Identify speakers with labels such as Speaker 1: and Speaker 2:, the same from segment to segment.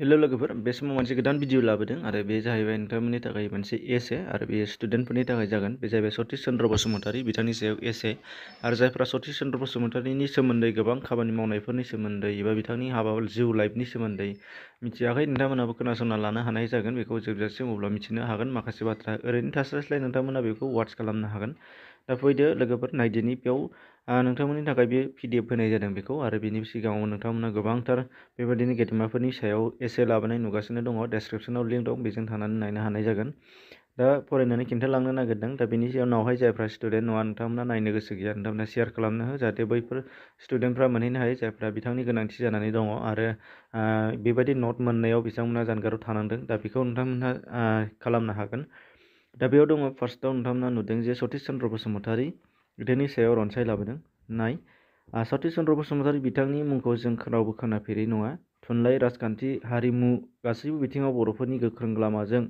Speaker 1: Hello लोगोफोर बे समाव मोनसे गोदान भिडिअ बे जाहैबाय नोंथांमोननि थाखाय मोनसे एसे आरो बे बे जाहैबाय सतीश चंद्र बसुमतारी बिथांनि सायाव एसे आरो जायफ्रा सतीश चन्द्र बसुमतारीनि सोमोन्दै गोबां खामानि मावनायफोरनि सोमोन्दै एबा बिथांनि हाबा जिउ लाइफनि सोमोन्दै मिथियाखै नोंथांमोनाबो खोनासंना लानो हानाय जागोन बेखौ जोबजासिम अब्ला मिथिनो हागोन माखासे बाथ्रा ओरैनो थास्लायस्लाय वाट्स खालामनो हागोन दा फैदो लोगोफोर नायदिनि बेयाव नोंथांमोननि थाखाय बे पिडिएफ होनाय जादों बेखौ आरो बेनि सिगाङाव नोंथांमोना गोबांथार बेबायदिनो गेदेमाफोरनि सायाव एसे लाबोनाय नुगासिनो दङ डेसक्रिपसनाव लिंक दं बेजों थांनानै नायनो हानाय जागोन दा फरायनानै खिन्थालांनो नागिरदों दा बेनि उनावहाय जायफ्रा स्टुडेन्ट नङा नोंथांमोना नायनो गोसो गैया नोंथांमोना सेयार खालामनो हो जाहाथे बैफोर स्टुडेन्टफ्रा मोनहैनो हायो जायफ्रा बिथांनि गोनांथि जानानै दङ आरो बेबायदि नट मोननायाव बिथांमोना जानगाराव थानांदों दा बेखौ नोंथांमोनहा खालामनो हागोन दा बेयाव दङ फार्स्टआव नोंथांमोना नुदों जे सतीश चन्द्र बसुमतारी बिथांनि सायाव रनसाय लाबोदोंनाय सतीश चन्द्र बसुमतारी बिथांनि मुंखौ जों रावबो खोनाफेरै नङा थुनलाइ राजखान्थि हारिमु गासैबो बिथिङाव बर'फोरनि गोख्रों लामाजों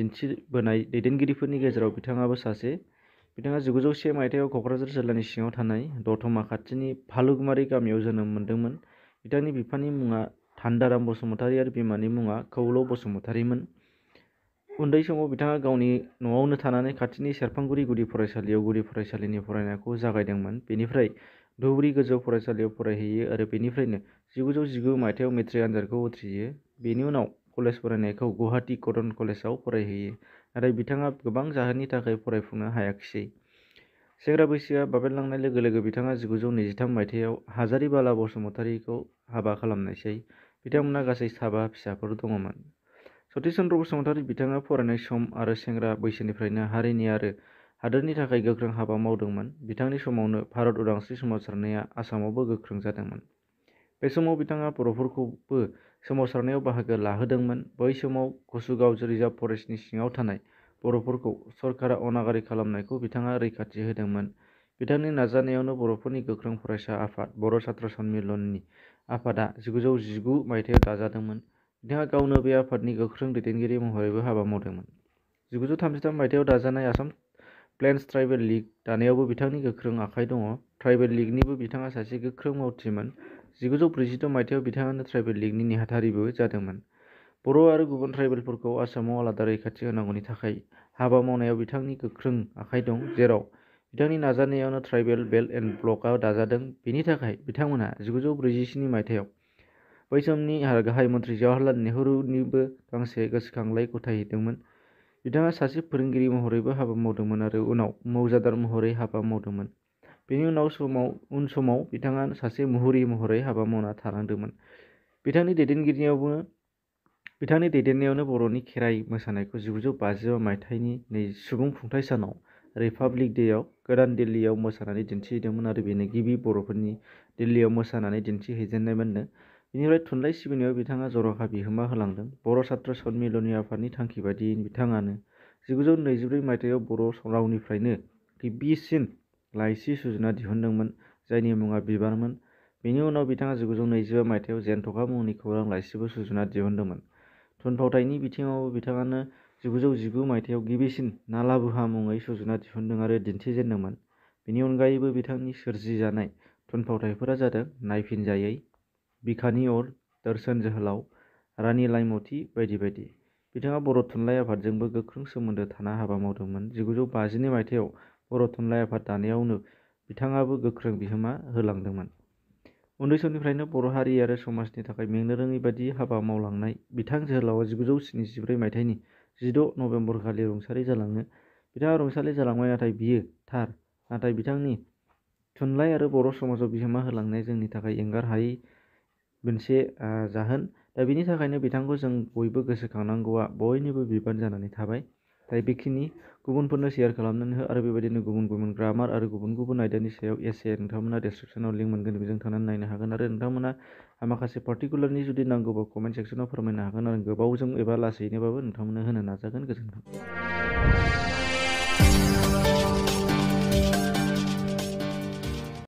Speaker 1: दिन्थिबोनाय दैदेनगिरिफोरनि गेजेराव बिथाङाबो सासे बिथाङा जिगुजौ से मायथाइयाव क'क्राझार जिल्लानि सिङाव थानाय दतमा खाथिनि फालुगुमारि गामियाव जोनोम मोन्दोंमोन बिथांनि बिफानि मुङा थान्दाराम बसुमतारी आरो बिमानि मुङा खौलौ बसुमतारीमोन उन्दै समाव बिथाङा गावनि न'आवनो थानानै खाथिनि सेरफांगुरि गुदि फरायसालियाव गुदि फरायसालिनि फरायनायखौ जागायदोंमोन बेनिफ्राय धुबरी गोजौ फरायसालियाव फरायहैयो आरो बेनिफ्रायनो जिगुजौ जिगु मायथाइयाव मेट्रिक आनजादखौ उथ्रियो बेनि उनाव कलेज फरायनायखौ गुवाहाटी कटन कलेजाव फरायहैयो नाथाय बिथाङा गोबां जाहोननि थाखाय फरायफुंनो हायाखिसै सेंग्रा बैसोआ बाबेनलांनाय लोगो लोगो बिथाङा जिगुजौ नैजिथाम मायथाइयाव हाजारि बाला बसुमतारीखौ हाबा खालामनायसै बिथांमोनहा गासै साबा फिसाफोर दङमोन सतीश चंद्र बसुमतारी बिथाङा फरायनाय सम आरो सेंग्रा बैसोनिफ्रायनो हारिनि आरो हादोरनि थाखाय गोख्रों हाबा मावदोंमोन बिथांनि समावनो भारत उदांस्रि सोमावसारनाया आसामावबो गोख्रों जादोंमोन बे समाव बिथाङा बर'फोरखौबो सोमावसारनायाव बाहागो लाहोदोंमोन बै समाव कसुगाव रिजार्भ फरेस्टनि सिङाव थानाय बर'फोरखौ सरकारा अनागारि खालामनायखौ बिथाङा रैखाथि होदोंमोन बिथांनि नाजानायावनो बर'फोरनि गोख्रों फरायसा आफाद बर' सात्र' सन्मिलननि आफादा जिगुजौ जिगु मायथाइयाव दाजादोंमोन बिथाङा गावनो बे आफादनि गोख्रों दैदेनगिरि महरैबो हाबा मावदोंमोन जिगुजौ थामजिथाम मायथाइयाव दाजानाय आसाम प्लेन्स ट्राइबेल लीग दानायावबो बिथांनि गोख्रों आखाय दङ ट्राइबेल लीगनिबो बिथाङा सासे गोख्रों मावथिमोन जिगुजौ ब्रैजिद' मायथाइयाव बिथाङानो ट्राइबेल लीगनि नेहाथारिबो जादोंमोन बर' आरो गुबुन ट्राइबेलफोरखौ आसामाव आलादा रैखाथि होनांगौनि थाखाय हाबा मावनायाव बिथांनि गोख्रों आखाय दं जेराव बिथांनि नाजानायावनो ट्राइबेल बेल्ट एन्ड ब्लकआ दाजादों बेनि थाखाय बिथांमोना जिगुजौ ब्रैजिस्नि मायथाइयाव बै समनि गाहाय मन्थ्रि जवाहरलाल नेहरुनिबो गांसे गोसोखांलाय गथायहैदोंमोन बिथाङा सासे फोरोंगिरि महरैबो हाबा मावदोंमोन आरो उनाव मौजादार महरै हाबा मावदोंमोन बेनि उनाव समाव उन समाव बिथाङा सासे मुहुरि महरै हाबा मावना थानांदोंमोन बिथांनि दैदेनगिरियावबो बिथांनि दैदेननायावनो बर'नि खेराइ मोसानायखौ जिगुजौ बाजिबा मायथाइनि नै सुबुं खुंथाइ सानाव रिपाब्लिक डेआव गोदान दिल्लीयाव मोसानानै दिन्थिहैदोंमोन आरो बेनो गिबि बर'फोरनि दिल्लीयाव मोसानानै दिन्थिहैजेननायमोननो बेनिफ्राय थुनलाइ सिबिनायाव बिथाङा जर'खा बिहोमा होलांदों बर' सात्र सन्मिलननि आफादनि थांखि बादियै बिथाङानो जिगुजौ नैजिब्रै मायथाइयाव बर' रावनिफ्रायनो गिबिसिन लाइसि सुजुना दिहुनदोंमोन जायनि मुङा बिबारमोन बेनि उनाव बिथाङा जिगुजौ नैजिबा मायथाइयाव जेनथ'खा मुंनि खौरां लाइसिबो सुजुना दिहुनदोंमोन थुनफावथायनि बिथिङावबो बिथाङानो जिगुजौ जिगु मायथाइयाव गिबिसिन नालाबुहा मुङै सुजुना दिहुनदों आरो दिन्थिजेनदोंमोन बेनि अनगायैबो बिथांनि सोरजिजानाय थुनफावथायफोरा जादों नायफिनजायै बिखानि अर, दर्शन जोहोलाव, रानी लाइमथि बायदि बायदि। बिथाङा बर' थुनलाइ आफादजोंबो गोख्रों सोमोन्दो थाना हाबा मावदोंमोन। जिगुजौ बाजिनै मायथाइयाव बर' थुनलाइ आफाद दानायावनो बिथाङाबो गोख्रों बिहोमा होलांदोंमोन। उन्दै समनिफ्रायनो बर' हारि आरो समाजनि थाखाय मेंनो रोङै बादि हाबा मावलांनाय बिथां जोहोलावा जिगुजौ स्निजिब्रै मायथाइनि जिद' नबेम्बरखालि रुंसारि जालाङो। बिथाङा रुंसारि जालांबाय नाथाय बियो थार नाथाय बिथांनि थुनलाइ आरो बर' समाजाव बिहोमा होलांनाया जोंनि थाखाय एंगार हायै मोनसे जाहोन दा बिनि थाखायनो बिथांखौ जों बयबो गोसोखांनांगौआ बयनिबो बिबान जानानै थाबाय दा बेखिनि गुबुनफोरनो सेयार खालामनानै हो आरो बेबायदिनो गुबुन गुबुन ग्रामार आरो गुबुन गुबुन आयदानि सायाव एसे नोंथांमोना डेसक्रिपसनाव लिंक मोनगोन बेजों थांनानै नायनो हागोन आरो नोंथांमोना माखासे पार्टिकुलारनि जुदि नांगौबा कमेन्ट सेक्सनाव फोरमायनो हागोन आरो गोबावजों एबा लासैनोबाबो नोंथांमोननो होनो नाजागोन गोजोन्थों